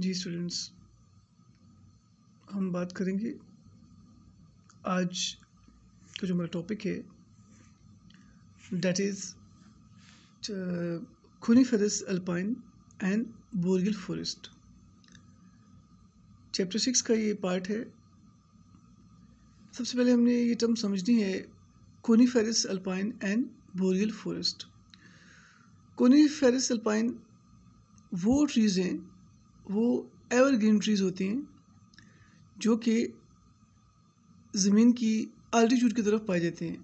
जी students हम बात करेंगे आज का जो मेरा टॉपिक है that is coniferous alpine and boreal forest chapter six का ये पार्ट है सबसे पहले हमने ये टर्म समझनी है coniferous alpine and boreal forest coniferous alpine वो ट्रीज़ हैं वो एवरग्रीन ट्रीज़ होती हैं जो कि ज़मीन की आल्टीट्यूड की तरफ पाए जाते हैं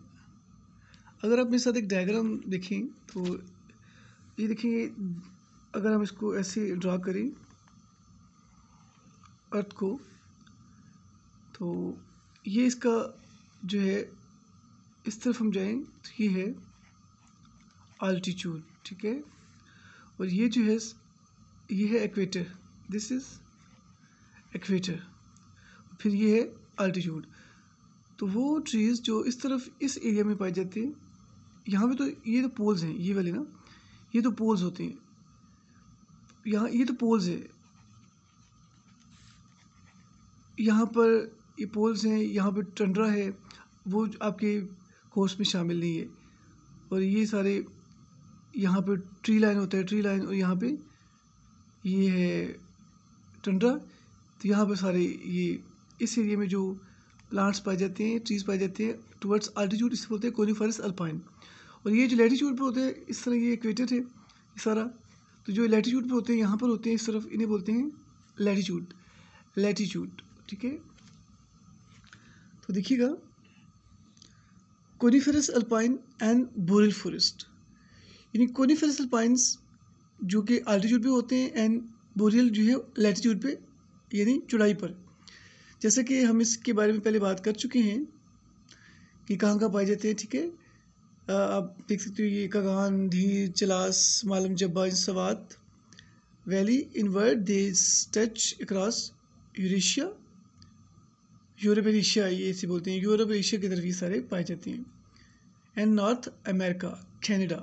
अगर आप मेरे साथ एक डायग्राम देखें तो ये देखिए अगर हम इसको ऐसे ड्रा करें अर्थ को तो ये इसका जो है इस तरफ हम जाएं तो ये है आल्टीट्यूड ठीक है और ये जो है ये है एक्वेटर दिस इज एक्वेटर फिर ये है अल्टीट्यूड तो वो ट्रीज़ जो इस तरफ इस एरिया में पाई जाती है यहाँ पे तो ये तो पोल्स हैं ये वाले ना ये तो पोल्स होते हैं यहाँ ये तो पोल्स है यहाँ पर ये पोल्स हैं यहाँ पर टंड्रा है वो आपके कोर्स में शामिल नहीं है और ये सारे यहाँ पे ट्री लाइन होता है ट्री लाइन और यहाँ पे ये है टंडरा तो यहाँ पर सारे ये इस एरिया में जो प्लांट्स पाए जाते हैं ट्रीज पाए जाते हैं टुवर्ड्स आल्टीट्यूड इसे बोलते हैं कोनीफरस अल्पाइन और ये जो लेटीट्यूड पर होते हैं इस तरह ये इक्वेटर है ये सारा तो जो लेटीट्यूड पर होते हैं यहाँ पर होते हैं इस तरफ इन्हें बोलते हैं लेटीट्यूड लेटीट्यूड ठीक है तो देखिएगा coniferous alpine and boreal forest यानी कोनीफेरस अल्पाइंस जो कि आल्टीट्यूड पे होते हैं एंड बोरियल जो है लेटीट्यूड पे यानी चौड़ाई पर जैसे कि हम इसके बारे में पहले बात कर चुके हैं कि कहाँ कहाँ पाए जाते हैं ठीक है आप देख सकते हो ये Kaghan Dir Chilas Malam Jabba Swat valley invert they stretch across Eurasia Europe Asia ये ऐसे बोलते हैं यूरोप एशिया की तरफ ये सारे पाए जाते हैं and North America Canada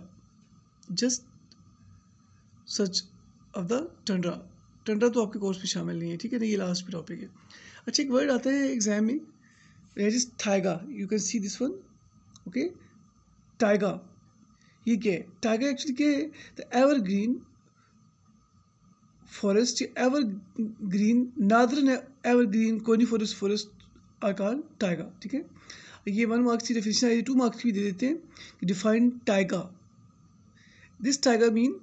just such of the tundra tundra तो आपके कोर्स में शामिल नहीं है ठीक है ना ये लास्ट भी टॉपिक है अच्छा एक वर्ड आता है एग्जाम में that is taiga you can see this one okay taiga ये क्या है टाइगा एक्चुअली क्या है the evergreen forest evergreen northern evergreen coni forest forest आकार टाइगा ठीक है ये वन मार्क्स की डेफिनेशन आई टू मार्क्स भी दे देते हैं defined taiga this taiga mean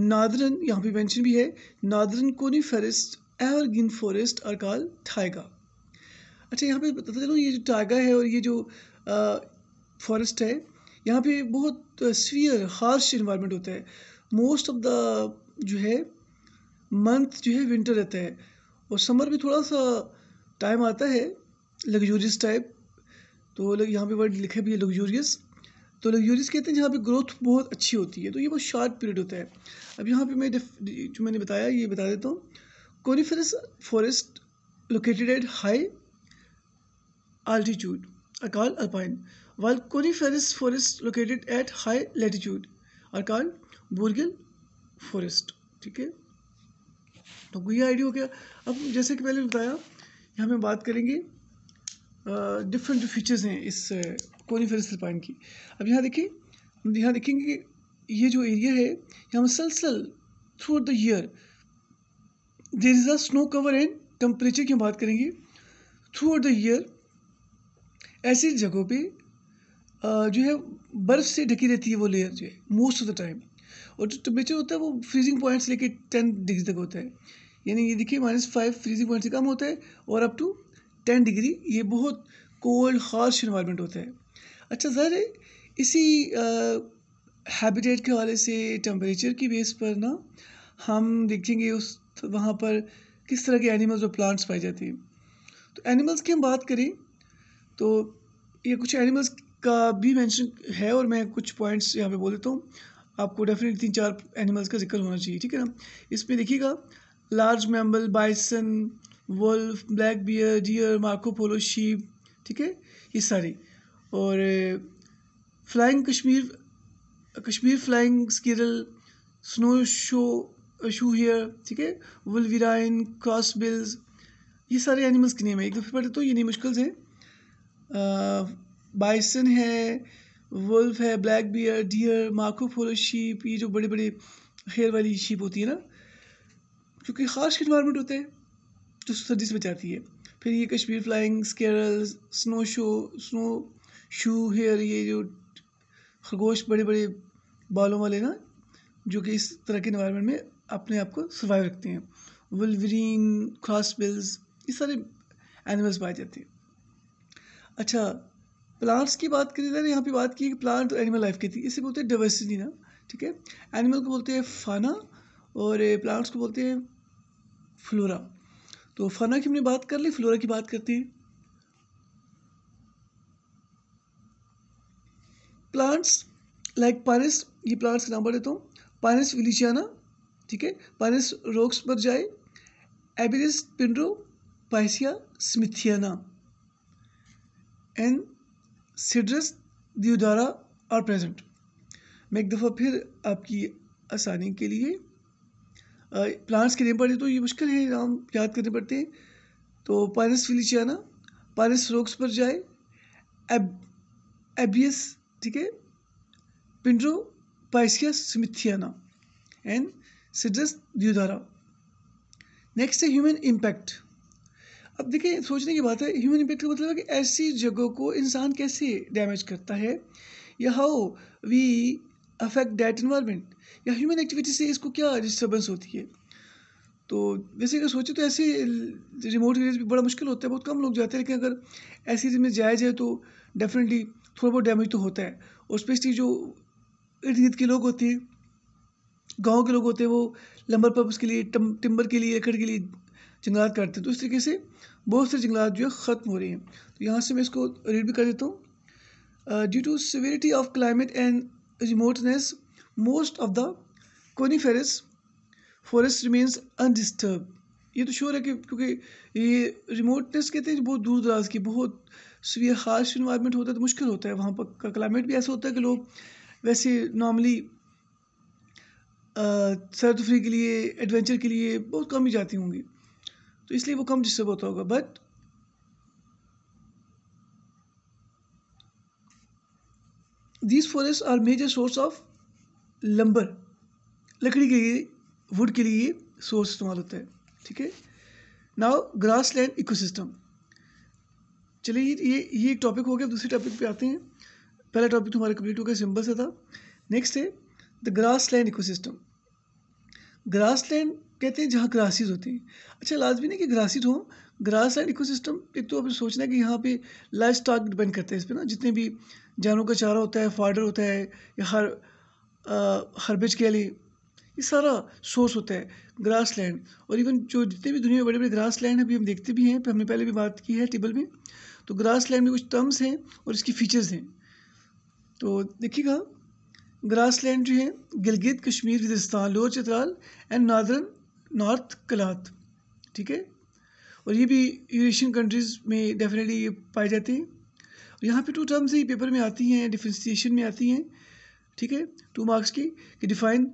northern यहाँ पे मेंशन भी है northern coni evergreen forest are call taiga अच्छा यहाँ पे बता चलो ये जो टाइगा है और ये जो फॉरेस्ट है यहाँ पे बहुत स्वीयर हार्श इन्वायरमेंट होता है मोस्ट ऑफ द जो है मंथ जो है विंटर रहता है और समर में थोड़ा सा टाइम आता है लग्जूरियस टाइप तो यहाँ पे वर्ड लिखे भी है लग्जूरियस तो लग्जोरियस कहते हैं जहाँ पे ग्रोथ बहुत अच्छी होती है तो ये बहुत शॉर्ट पीरियड होता है अब यहाँ पे मैं जो मैंने बताया ये बता देता हूँ coniferous forest located at high altitude are call alpine while while forest located at high latitude are call are forest ठीक है तो ये आइडिया हो गया अब जैसे कि पहले बताया यहाँ पर बात करेंगे डिफरेंट जो फीचर्स हैं इस कोनीफेरस पाइन की अब यहाँ देखिए हम यहाँ देखेंगे कि ये जो एरिया है यहाँ मुसलसल through the year there is a snow cover and temperature की हम बात करेंगे थ्रू आउट द ईयर ऐसी जगहों पे जो है बर्फ़ से ढकी रहती है वो लेयर जो है मोस्ट ऑफ द टाइम और जो टेम्परेचर होता है वो फ्रीजिंग पॉइंट लेके टेन डिग्री तक होता है यानी ये देखिए माइनस फाइव फ्रीजिंग पॉइंट से कम होता है और अप टू टेन डिग्री ये बहुत कोल्ड हार्श इन्वायरमेंट होता है अच्छा सर इसी हैबिटेट के हवाले से टेम्परेचर की बेस पर ना हम देखेंगे उस वहाँ पर किस तरह के एनिमल्स और प्लांट्स पाए जाते हैं तो एनिमल्स की हम बात करें तो ये कुछ एनिमल्स का भी मेंशन है और मैं कुछ पॉइंट्स यहाँ पे बोल देता हूँ आपको डेफिनेटली तीन चार एनिमल्स का जिक्र होना चाहिए ठीक है ना इसमें देखिएगा large mammal bison wolf black bear deer Marco Polo sheep ठीक है ये सारी और flying Kashmir Kashmir flying squirrel snow show shoe hare ठीक है वुलविराइन क्रॉस बिल्स ये सारे एनिमल्स के नेम है एक दफ़े पढ़े तो ये नहीं मुश्किल से बाइसन है वुल्फ है black bear deer Marco Polo sheep ये जो बड़े बड़े हेयर वाली शीप होती है ना क्योंकि ख़ास इन्वायरमेंट होता है जो सर्दी से बचाती है फिर ये Kashmir flying squirrels snow show snow shoe hare ये जो खरगोश बड़े बड़े बालों वाले ना जो कि इस तरह के इन्वायरमेंट में अपने आप को सर्वाइव रखते हैं क्रॉस बिल्स ये सारे एनिमल्स पाए जाते हैं अच्छा प्लांट्स की बात करें सर यहाँ पे बात की प्लांट और एनिमल लाइफ की थी इसे बोलते हैं डाइवर्सिटी ना ठीक है एनिमल को बोलते हैं फाना और प्लांट्स को बोलते हैं फ्लोरा तो फाना की हमने बात कर ली फ्लोरा की बात करते हैं प्लांट्स लाइक पानिस ये प्लांट्स का नाम देता हूँ पानिस विलिचियाना ठीक है पानिस रोक्स पर जाए abies pindrow picea smithiana and cedrus deodara are present मैं एक दफ़ा फिर आपकी आसानी के लिए प्लांट्स के नाम पढ़ देता तो हूँ ये मुश्किल है नाम याद करने पड़ते हैं तो पानिस विलिचियाना पानिस रोक्स पर जाए एब एबियस ठीक है pindrow picea smithiana and cedrus deodara next है ह्यूमन इम्पैक्ट अब देखिए सोचने की बात है ह्यूमन इम्पैक्ट का मतलब है कि ऐसी जगहों को इंसान कैसे डैमेज करता है या how we affect that environment या ह्यूमन एक्टिविटी से इसको क्या डिस्टर्बेंस होती है तो जैसे अगर सोचे तो ऐसे रिमोट एरियाज भी बड़ा मुश्किल होता है बहुत कम लोग जाते हैं लेकिन अगर ऐसी में जाया जाए तो डेफिनेटली थोड़ा बहुत डैमेज तो होता है और स्पेशली जो इर्द गिर्द के लोग होते हैं गाँव के लोग होते हैं वो लंबर पर्पज़ के लिए टिम्बर के लिए लकड़ के लिए जंगलात काटते हैं तो इस तरीके से बहुत से जंगलात जो है ख़त्म हो रहे हैं तो यहाँ से मैं इसको रीड भी कर देता हूँ due to severity of climate and remoteness most of the coniferous forest remains undisturb ये तो श्योर है कि क्योंकि ये रिमोटनेस कहते हैं बहुत दूर दराज की बहुत सो ये हार्श इन्वायरमेंट होता है तो मुश्किल होता है वहाँ पर का क्लाइमेट भी ऐसा होता है कि लोग वैसे नॉर्मली सैर तफरी के लिए एडवेंचर के लिए बहुत कम ही जाती होंगी तो इसलिए वो कम डिस्टर्ब होता होगा but these forest are major source of lumber लकड़ी के लिए वुड के लिए सोर्स इस्तेमाल होता है ठीक है नाउ ग्रास लैंड इकोसिस्टम चलिए ये ये एक टॉपिक हो गया दूसरे टॉपिक पे आते हैं पहला टॉपिक तो कंप्लीट हो गया सिंपल से था नेक्स्ट है the grassland ecosystem grassland कहते हैं जहाँ ग्रासीज होते हैं अच्छा लाजमी नहीं कि ग्रासीज हों ग्रास लैंड इकोसिस्टम एक तो आपने सोचना है कि यहाँ पे लाइफ स्टॉक डिपेंड करता है इस पर ना जितने भी जानवरों का चारा होता है फाडर होता है या हर हर्बेज के लिए ये सारा सोर्स होता है ग्रास लैंड और इवन जो जितने भी दुनिया में बड़े बड़े ग्रास लैंड अभी हम देखते भी हैं हमने पहले भी बात की है टेबल में तो ग्रास लैंड में कुछ टर्म्स हैं और इसकी फीचर्स हैं तो देखिएगा ग्रास लैंड जो है Gilgit Kashmir Waziristan lower Chitral and northern north Kalat ठीक है और ये भी यूरेशियन कंट्रीज़ में डेफिनेटली ये पाए जाते हैं और यहाँ पे टू टर्म्स ही पेपर में आती हैं डिफ्रेंसीशन में आती हैं ठीक है टू मार्क्स की कि डिफाइन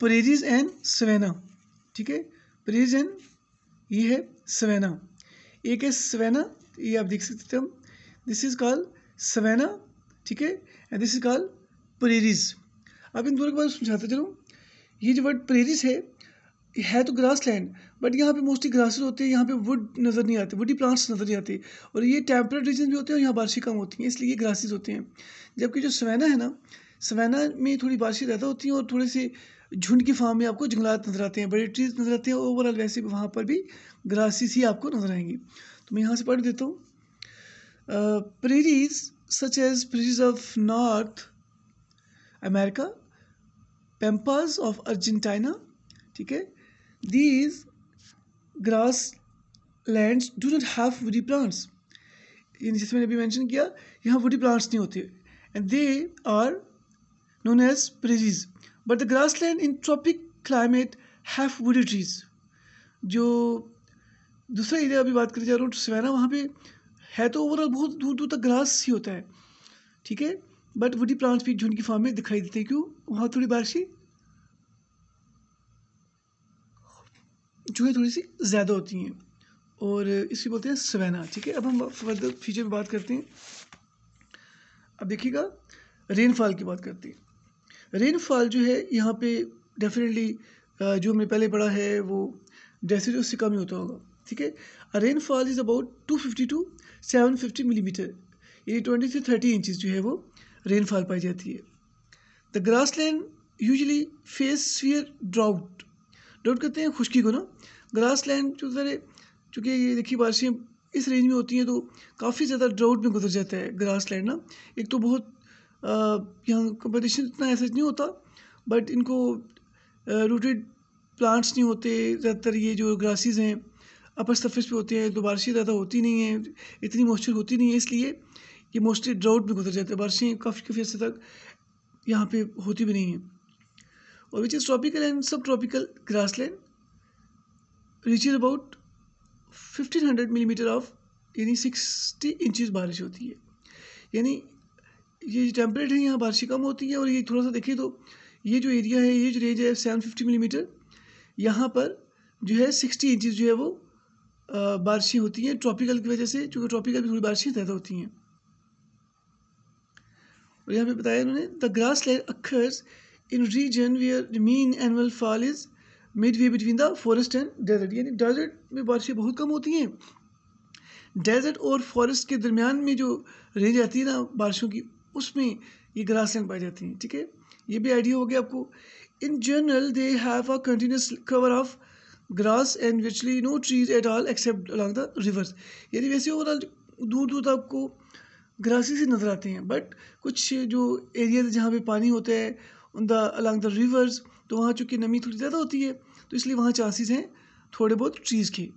परेरीज एंड सवेना ठीक है परेरीज एंड ये है सवेना एक है सवेना ये आप देख सकते थे हम दिस इज कॉल सवेना ठीक है and this is call prairies अब इन दोनों के बारे में समझाते चलो ये जो वर्ड प्रेरीज है है तो ग्रास लैंड बट यहाँ पे मोस्टली ग्रासेस होते हैं यहाँ पे वुड नज़र नहीं आते वुडी प्लांट्स नज़र नहीं आते और ये टेम्परेट रीजन भी होते हैं और यहाँ बारिशें कम होती हैं इसलिए ये ग्रासेस होते हैं जबकि जो सवैना है ना सवैना में थोड़ी बारिशें ज़्यादा होती हैं और थोड़े से झुंड की फार्म में आपको जंगलात नज़र आते हैं बड़े ट्रीज नज़र आते हैं ओवरऑल वैसे वहाँ पर भी ग्रासेस ही आपको नज़र आएंगी मैं यहाँ से पढ़ देता हूँ prairies such as prairies of North America pampas of Argentina ठीक है these grassland do not have woody plants जैसे मैंने अभी मैंशन किया यहाँ वुडी प्लांट्स नहीं होते and they are known as prairies but the grass land in tropic climate have woody trees जो दूसरा एरिया अभी बात करी जा रहा हूँ सवेरा वहाँ पे है तो ओवरऑल बहुत दूर दूर तक ग्रास ही होता है ठीक है बट वुडी प्लांट्स भी झुंड की फार्म में दिखाई देते हैं क्यों वहाँ थोड़ी बारिश जो है थोड़ी सी ज़्यादा होती हैं और इसी बोलते हैं सवैना ठीक है अब हम फर्दर फीचर में बात करते हैं अब देखिएगा रेनफॉल की बात करते हैं रेनफॉल जो है यहाँ पे डेफिनेटली जो हमने पहले पढ़ा है वो जैसे जो उससे कम ही होता होगा ठीक है rainfall is about two fifty to seven fifty millimetre ये ट्वेंटी से थर्टी इंचज जो है वो रेनफॉल पाई जाती है the grassland usually face fear drought drought कहते हैं खुश्की को ना ग्रास लैंड जो सारे चूँकि ये देखिए बारिशें इस रेंज में होती हैं तो काफ़ी ज़्यादा ड्राउट में गुजर जाता है ग्रास लैंड ना एक तो बहुत यहाँ कंपटिशन इतना ऐसा नहीं होता बट इनको रूटेड प्लांट्स नहीं होते ज़्यादातर ये जो ग्रासेस हैं अपर सरफेस पे होते हैं तो बारिशें ज़्यादा होती नहीं हैं इतनी मॉइस्चर होती नहीं है इसलिए ये मोस्टली ड्राउट में गुजर जाते हैं बारिशें काफ़ी काफ़ी अर्से तक यहाँ पे होती भी नहीं हैं और which is tropical and subtropical grassland rich is about fifteen hundred millimetre of यानी सिक्सटी इंचज बारिश होती है यानी ये टेम्परेट है यहाँ बारिशें कम होती है और ये थोड़ा सा देखें तो ये जो एरिया है ये जो रेंज है सेवन फिफ्टी मिलीमीटर यहाँ पर जो है सिक्सटी इंचज जो है वो बारिशें होती हैं ट्रॉपिकल की वजह से क्योंकि ट्रॉपिकल में थोड़ी बारिशें ज़्यादा होती हैं और यहाँ पे बताया उन्होंने the grassland occurs in region where mean annual fall is midway between the forest and desert यानी डेजर्ट में बारिशें बहुत कम होती हैं डेजर्ट और फॉरेस्ट के दरमियान में जो रेंज आती है ना बारिशों की उसमें ये ग्रास लैंड पाई जाती हैं ठीक है ये भी आइडिया हो गया आपको in general they have a continuous cover of grass and विचली no trees at all except along the rivers यानी वैसे ओवरऑल दूर दूर तक आपको ग्रासेस ही नज़र आते हैं बट कुछ जो एरियाज जहाँ पे पानी होता है on the along the rivers तो वहाँ चूँकि नमी थोड़ी ज़्यादा होती है तो इसलिए वहाँ चांसेस हैं थोड़े बहुत ट्रीज़ के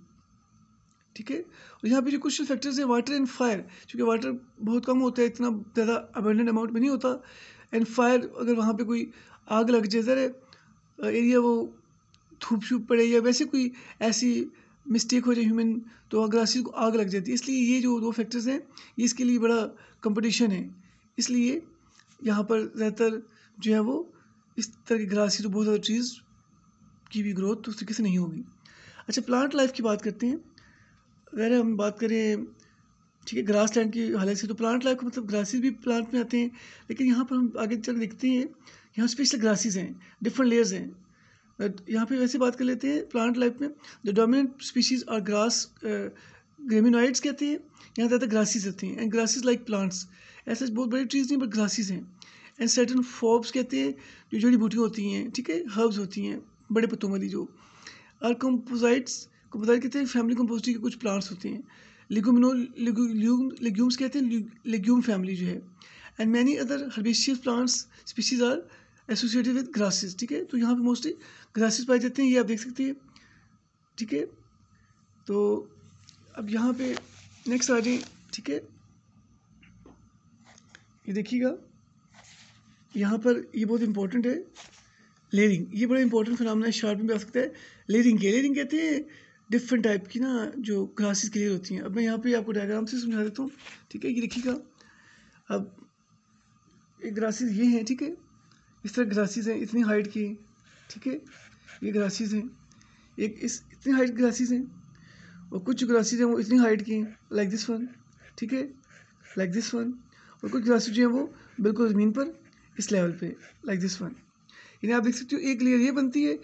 ठीक है और यहाँ पे जो कुछ फैक्टर्स हैं वाटर एंड फायर क्योंकि वाटर बहुत कम होता है इतना ज़्यादा अबेंडेंट अमाउंट में नहीं होता एंड फायर अगर वहाँ पे कोई आग लग जाए ज़रा एरिया वो थूक छूप पड़े या वैसे कोई ऐसी मिस्टेक हो जाए ह्यूमन तो अग्रासी को आग लग जाती है इसलिए ये जो दो फैक्टर्स हैं ये इसके लिए बड़ा कंपटीशन है इसलिए यहाँ पर ज़्यादातर जो है वो इस तरह की ग्रासी तो बहुत ज़्यादा ट्रीज़ की भी ग्रोथ तो उस तरीके से नहीं होगी अच्छा प्लांट लाइफ की बात करते हैं अगर हम बात करें ठीक है ग्रास लैंड की हालत से तो प्लांट लाइफ मतलब ग्रासीज भी प्लांट में आते हैं लेकिन यहाँ पर हम आगे चल देखते हैं यहाँ स्पेशल ग्रासीज़ हैं डिफरेंट लेयर्स हैं यहाँ पे वैसे बात कर लेते हैं प्लांट लाइफ में the dominant species are grass graminoids कहते हैं यहाँ ज़्यादा ग्रासीज रहती हैं एंड ग्रासीज लाइक प्लांट्स ऐसे बहुत बड़े ट्रीज नहीं बट ग्रासीज हैं एंड सर्टन फॉर्ब्स कहते हैं जो जड़ी बूटियाँ होती हैं ठीक है हर्ब्स होती हैं बड़े पत्तों वाली जो और कम्पोजाइट्स कम्पोजाइट कहते हैं फैमिली कम्पोजिटी के कुछ प्लांट्स होते हैं लेगुमिनो लेग्यूम लेग्यूम्स कहते हैं लेग्यूम फैमिली जो है and many other herbaceous plants species are associated with grasses ठीक है तो यहाँ पे मोस्टली ग्रासेस पाए जाते हैं ये आप देख सकते हैं ठीक है तो अब यहाँ पे नेक्स्ट आ जाए ठीक है ये देखिएगा यहाँ पर ये बहुत इंपॉर्टेंट है लेयरिंग ये बड़ा इंपॉर्टेंट फिनमिना है शार्ट में भी आ सकता है लेयरिंग के लेयरिंग कहते हैं डिफरेंट टाइप की ना जो ग्रासेस क्लियर होती हैं अब मैं यहाँ पे आपको डायग्राम से समझा देता हूँ ठीक है ये देखिएगा अब ये ग्रासेस ये हैं ठीक है इस तरह ग्रासीज हैं इतनी हाइट की ठीक है ये ग्रासीज हैं एक इस इतनी हाइट की ग्रासीज हैं और कुछ ग्रासीज हैं वो इतनी हाइट की लाइक दिस वन ठीक है लाइक दिस वन और कुछ ग्रासीज जो हैं वो बिल्कुल ज़मीन पर इस लेवल पे लाइक दिस वन यानी आप देख सकते हो एक लेयर ये बनती है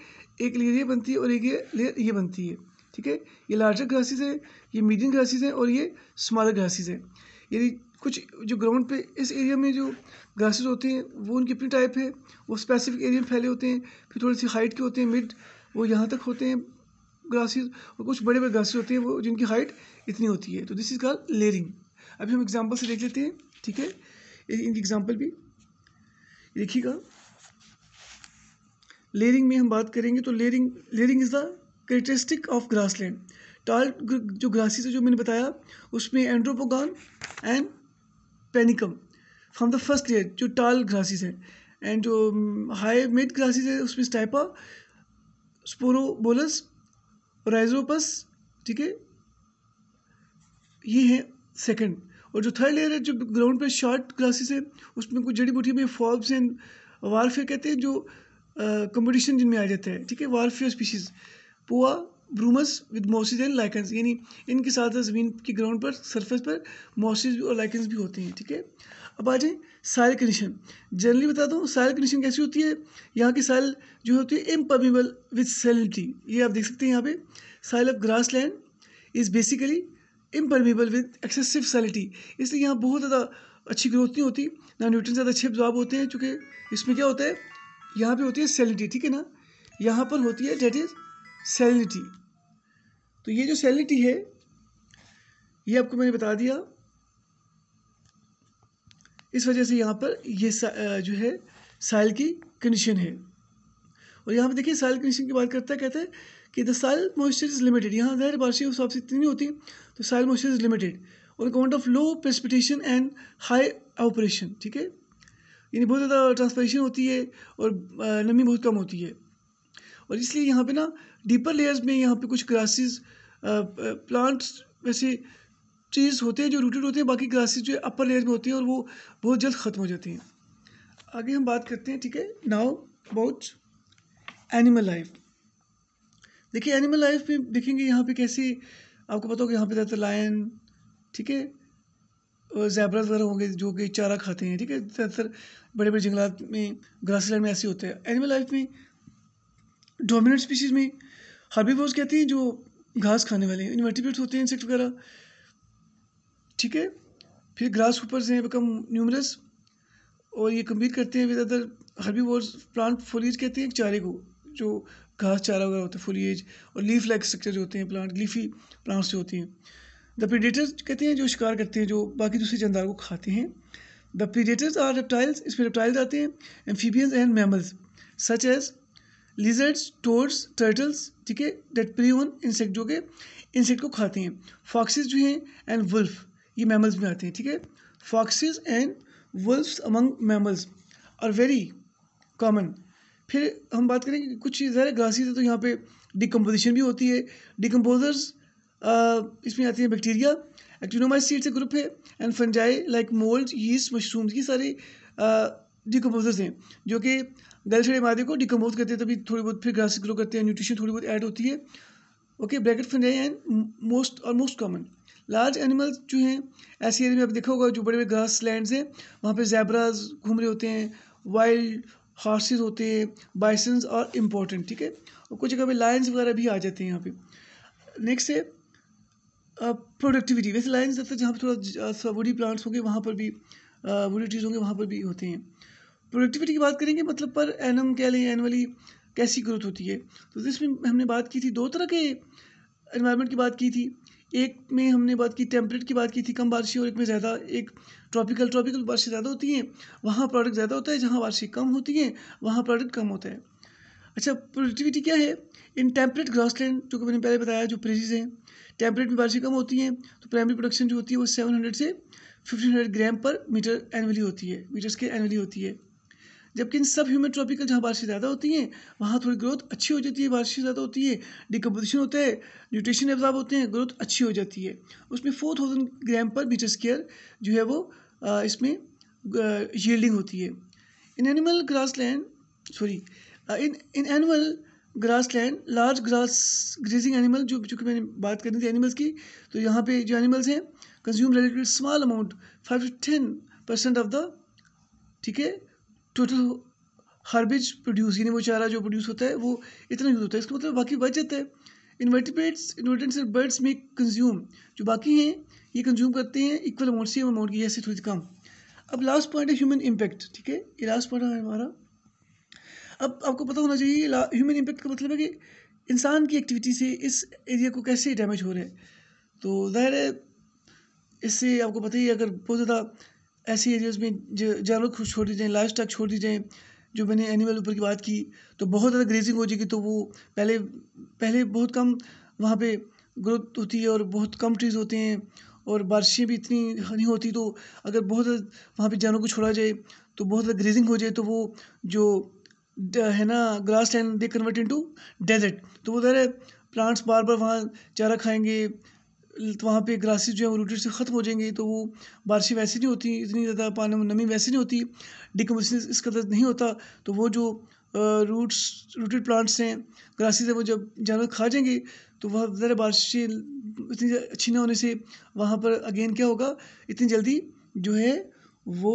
एक लेयर ये बनती है और एक ये लेयर ये बनती है ठीक है ये लार्जर ग्रासीज है ये मीडियम ग्रासीज हैं और ये स्मॉलर ग्रासीज हैं यानी कुछ जो ग्राउंड पे इस एरिया में जो ग्रासेस होते हैं वो उनकी अपनी टाइप है वो स्पेसिफिक एरिया में फैले होते हैं फिर थोड़ी सी हाइट के होते हैं मिड वो यहाँ तक होते हैं ग्रासेस और कुछ बड़े बड़े ग्रासेस होते हैं वो जिनकी हाइट इतनी होती है तो दिस इज़ कॉल लेयरिंग अभी हम एग्जाम्पल से देख लेते हैं ठीक है इनकी एग्जाम्पल भी देखिएगा लेयरिंग में हम बात करेंगे तो layering layering is the characteristic of grassland tall जो ग्रासीज जो मैंने बताया उसमें andropogon and panicum from the तो फर्स्ट लेयर जो टाल ग्रासेस हैं एंड जो हाई मिड ग्रासेस है उसमें स्टाइपा स्पोरोबोलस राइजोपस ठीक है ये है सेकंड और जो थर्ड लेयर है जो ग्राउंड पे शॉर्ट ग्रासेस है उसमें कुछ जड़ी बूटी में फॉब्स एंड वारफेयर कहते हैं जो कंपटीशन जिनमें आ जाता है ठीक है वारफेयर species poa bromus with mosses and lichens यानी इनके साथ साथ ज़मीन के ग्राउंड पर सरफेस पर मॉसिस और लाइकन्स भी होते हैं ठीक है अब आ जाए साइल कंडीशन जनरली बताता हूँ साइल कंडीशन कैसी होती है यहाँ की साइल जो होती है इम्पमेबल विद सेलिटी ये आप देख सकते हैं यहाँ पे soil of grassland is basically impermeable with excessive salinity इसलिए यहाँ बहुत ज़्यादा अच्छी ग्रोथ नहीं होती ना न्यूट्रन ज़्यादा अच्छे जवाब होते हैं चूँकि इसमें क्या होता है यहाँ पर होती है सेलिटी ठीक है ना यहाँ पर होती है डेट इज़ सेलिटी तो ये जो सैलिटी है ये आपको मैंने बता दिया इस वजह से यहाँ पर ये जो है साइल की कंडीशन है और यहाँ पर देखिए साइल कंडीशन की बात करता है कहते हैं कि the soil moisture is limited यहाँ जहर बारिश उस हिसाब से इतनी होती तो साइल मॉइस्चर इज लिमिटेड और account of low precipitation and high evaporation ठीक है यानी बहुत ज़्यादा ट्रांसपरेशन होती है और नमी बहुत कम होती है और इसलिए यहाँ पर ना डीपर लेयर्स में यहाँ पे कुछ ग्रासेस प्लांट्स वैसे ट्रीज होते हैं जो रूटेड होते हैं बाकी ग्रासेस जो अपर लेयर में होती हैं और वो बहुत जल्द ख़त्म हो जाती हैं आगे हम बात करते हैं ठीक है नाउ अबाउट एनिमल लाइफ देखिए एनिमल लाइफ में देखेंगे यहाँ पे कैसे आपको पता होगा यहाँ पे ज़्यादातर लायन ठीक है जैबरा वगैरह होंगे जो कि चारा खाते हैं ठीक है ज़्यादातर बड़े बड़े जंगलात में ग्रास लैंड में ऐसे होते हैं एनिमल लाइफ में डोमिनेंट स्पीशीज में हर्बीवोर्स कहते हैं जो घास खाने वाले हैं इन्वर्टिब्रेट होते हैं इंसेक्ट वगैरह ठीक है फिर ग्रास हुपर्स हैं बिकम न्यूमरस और ये कम्पीट करते हैं with other herbivores plant foliage कहते हैं चारे को जो घास चारा वगैरह होता है फोलिएज और लीफ लाइक स्ट्रक्चर होते हैं प्लांट लीफी प्लांट्स जो होते हैं द प्रीडेटर्स कहते हैं जो शिकार करते हैं जो बाकी दूसरे जानदार को खाते हैं द प्रीडेटर्स आर रेप्टाइल्स इसमें रेप्टाइल्स आते हैं amphibians and mammals such as lizards tortoise turtles ठीक है डेट प्री ऑन इंसेक्ट जो के इंसेक्ट को खाते हैं फॉक्सेस जो हैं एंड वुल्फ ये मैमल्स में आते हैं ठीक है foxes and wolves among mammals are very common फिर हम बात कि कुछ ज़्यादा ग्रासीज है तो यहाँ पे डिकम्पोजिशन भी होती है डिकम्पोजर्स इसमें आती हैं बैक्टीरिया एक्टिनोमाइसीड से ग्रुप है and fungi like mould yeast mushrooms ये सारे डिकम्पोजर्स हैं जो कि गल सड़े मादे को डिकम्पोज करते हैं तभी थोड़ी बहुत फिर ग्रास ग्रो करते हैं न्यूट्रिशन थोड़ी बहुत ऐड होती है ओके ब्रैकेट फिर एंड मोस्ट और मोस्ट कॉमन लार्ज एनिमल्स जो हैं ऐसे एरिया में आप देखा होगा जो बड़े बड़े ग्रास लैंड्स हैं वहाँ पर जैबराज घूम रहे होते हैं वाइल्ड हॉर्सेज होते हैं बाइसन्स और इम्पोर्टेंट ठीक है और कुछ जगह पर लाइन्स वगैरह भी आ जाते हैं यहाँ पे नेक्स्ट है प्रोडक्टिविटी वैसे लाइन्स जैसे जहाँ पर थोड़ा वुडी प्लांट्स होंगे वहाँ पर भी वुडी ट्रीज होंगे वहाँ पर भी होते हैं प्रोडक्टिविटी की बात करेंगे मतलब पर एनम कह लें एनुअली कैसी ग्रोथ होती है तो जिसमें हमने बात की थी दो तरह के इन्वायरमेंट की बात की थी एक में हमने बात की टेम्परेट की बात की थी कम बारिश और एक में ज़्यादा एक ट्रॉपिकल ट्रॉपिकल बारिशें ज़्यादा होती हैं वहाँ प्रोडक्ट ज़्यादा होता है जहाँ बारिश कम होती हैं वहाँ प्रोडक्ट कम होता है अच्छा प्रोडक्टिविटी क्या है इन टेम्परेट लैंड जो कि मैंने पहले बताया जो प्रेजेज हैं टेम्परेट में बारिश कम होती हैं तो प्राइमरी प्रोडक्शन जो होती है वो सेवन हंड्रेड से fifteen hundred gram per metre एनअली होती है मीटर्स के एनअली होती है जबकि इन सब ह्यूमन ट्रॉपिकल जहाँ बारिशें ज़्यादा होती हैं वहाँ थोड़ी ग्रोथ अच्छी हो जाती है बारिशें ज़्यादा होती है डिकम्पोजिशन होता है न्यूट्रिशन एब्जॉर्ब होते हैं ग्रोथ अच्छी हो जाती है उसमें four thousand gram per metre square जो है वो इसमें शील्डिंग होती है in animal grass land sorry in in animal grass land large grass grazing animal जो चूँकि मैंने बात करनी थी एनिमल्स की तो यहाँ पे जो एनिमल्स हैं consume related small amount five to ten percent of the ठीक है टोटल हार्बेज प्रोड्यूस यानी वो चारा जो प्रोड्यूस होता है वो इतना यूज़ होता है इसका मतलब बाकी बच जाता है इन्वर्टिब्रेट्स इन्वर्टेंट्स बर्ड्स में कंज्यूम जो बाकी हैं ये कंज्यूम करते हैं इक्वल अमाउंट सेम अमाउंट की जैसे थोड़ी कम अब लास्ट पॉइंट है ह्यूमन इम्पैक्ट ठीक है ये लास्ट पॉइंट है हमारा अब आपको पता होना चाहिए ह्यूमन इम्पैक्ट का मतलब है कि इंसान की एक्टिविटी से इस एरिया को कैसे डैमेज हो रहा है तो ज़ाहिर है इससे आपको पता ही अगर बहुत ज़्यादा ऐसे एरियाज़ में जो जानवर को छोड़ दी जाएँ लाइफ स्टॉक छोड़ दी जाएँ जो मैंने एनिमल ऊपर की बात की तो बहुत ज़्यादा ग्रेज़िंग हो जाएगी तो वो पहले पहले बहुत कम वहाँ पे ग्रोथ होती है और बहुत कम ट्रीज़ होते हैं और बारिशें भी इतनी नहीं होती तो अगर बहुत वहाँ पे जानवरों को छोड़ा जाए तो बहुत ज़्यादा ग्रेज़िंग हो जाए तो वो जो है ना grass land they convert into desert तो वो ज़रा प्लांट्स बार बार वहाँ चारा खाएँगे वहाँ पे ग्रासेस जो है वो रूटेड से ख़त्म हो जाएंगे तो वो बारिशें वैसे नहीं होती इतनी ज़्यादा पानी में नमी वैसे नहीं होती डिकम्पोजिशन इस कदर नहीं होता तो वो जो रूट्स रूटेड प्लांट्स हैं ग्रासेस हैं वो जब जानवर खा जाएंगे तो वह ज़रा बारिशें इतनी अच्छी ना होने से वहाँ पर अगेन क्या होगा इतनी जल्दी जो है वो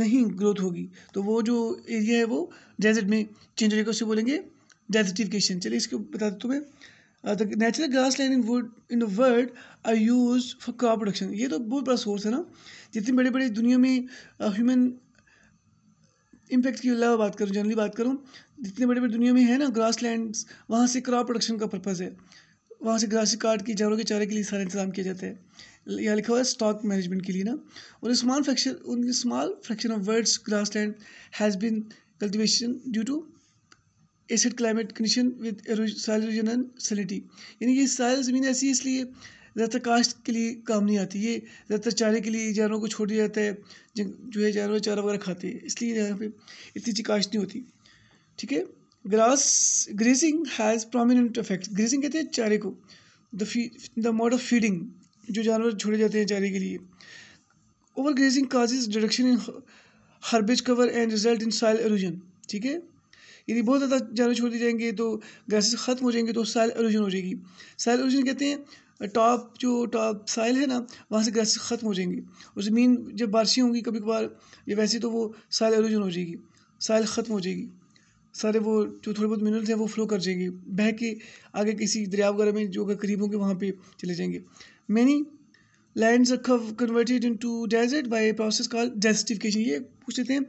नहीं ग्रोथ होगी तो वो जो एरिया है वो डेजर्ट में चेंज हो जाएगा उसे बोलेंगे डेजर्टिफिकेशन चलिए इसको बता देता हूँ मैं the natural grass land in wood in the world are use for crop production ये तो बहुत बड़ा सोर्स है ना जितनी बड़ी बड़ी दुनिया में ह्यूमन uh, इम्पैक्ट की अलावा बात करूँ जनरली बात करूँ जितनी बड़ी बड़ी दुनिया में है ना ग्रास लैंड वहाँ से क्रॉप प्रोडक्शन का पर्पज़ है वहाँ से ग्रासी काट के जानवरों के चारे के लिए सारा इंतजाम किया जाता है या लिखा हुआ है स्टॉक मैनेजमेंट के लिए ना और स्मॉल फ्रैक्शन उन small fraction of words grass land has been cultivation due to acid climate condition with soil erosion and salinity यानी ये सॉयल ज़मीन ऐसी है इसलिए ज़्यादातर काश्त के लिए काम नहीं आती ये ज़्यादातर चारे के लिए जानवरों को छोड़ दिया जाता है जो है जानवर चारा वगैरह खाते हैं इसलिए यहाँ पे इतनी अच्छी काश्त नहीं होती ठीक है grass grazing has prominent effect grazing कहते हैं चारे को द फी द मोड ऑफ फीडिंग जो जानवर छोड़े जाते हैं चारे के लिए over grazing causes deduction in herbage cover and result in soil erosion ठीक है यदि बहुत ज़्यादा जाना छोड़ दी जाएंगे तो गैसेस ख़त्म हो जाएंगे तो साइल एरोजन हो जाएगी साइल एरोजन कहते हैं टॉप जो टॉप साइल है ना वहाँ से गैसेस ख़त्म हो जाएंगी और ज़मीन जब बारिशें होंगी कभी कभार या वैसे तो वो साइल एरोजन हो जाएगी साइल ख़त्म हो जाएगी सारे वो जो थोड़े बहुत मिनरल्स हैं वो फ्लो कर जाएंगे बह के आगे किसी दरिया वगैरह में जो अगर करीब होंगे वहाँ पे चले जाएंगे many land converted into desert by a process call desertification ये पूछ लेते हैं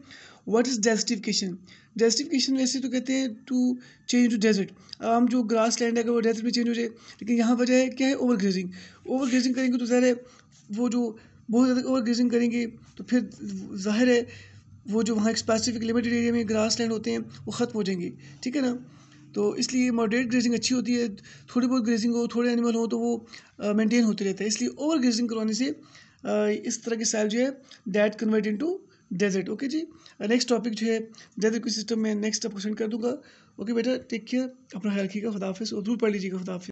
वट इज़ डेस्टिफिकेशन डेस्टिफिकेशन वैसे तो कहते हैं टू चेंज टू डेजर्ट आम जो ग्रास लैंड है अगर वो डेजर्ट में चेंज हो जाए लेकिन यहाँ वजह है क्या है ओवर ग्रेजिंग ओवर ग्रेजिंग करेंगे तो ज़ाहिर है वो जो बहुत ज़्यादा ओवर ग्रेजिंग करेंगे तो फिर ज़ाहिर है वो जो वहाँ एक स्पेसिफिक लिमिटेड एरिया में ग्रास लैंड होते हैं वो ख़त्म हो जाएंगे ठीक है ना तो इसलिए मॉडरेट ग्रेजिंग अच्छी होती है थोड़ी बहुत ग्रेजिंग हो थोड़े एनिमल हो तो वो मेंटेन होते रहते हैं इसलिए ओवर ग्रेजिंग करवाने से इस तरह की साइल जो है that convert into desert okay जी नेक्स्ट टॉपिक जो है डेजर्ट के सिस्टम में नेक्स्ट क्वेश्चन कर दूंगा ओके बेटा टेक केयर अपना ख्याल रखिएगा खुदाफिस और जरूर पढ़ लीजिएगा खुदाफिस